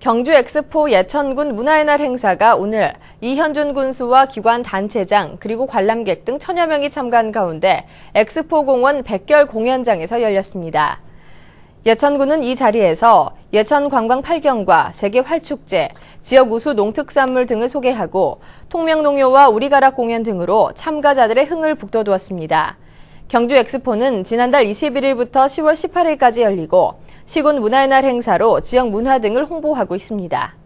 경주 엑스포 예천군 문화의 날 행사가 오늘 이현준 군수와 기관 단체장 그리고 관람객 등 천여 명이 참가한 가운데 엑스포 공원 백결 공연장에서 열렸습니다. 예천군은 이 자리에서 예천 관광 8경과 세계 활축제, 지역 우수 농특산물 등을 소개하고 통명농요와 우리가락 공연 등으로 참가자들의 흥을 북돋우습니다 경주 엑스포는 지난달 21일부터 10월 18일까지 열리고 시군 문화의 날 행사로 지역 문화 등을 홍보하고 있습니다.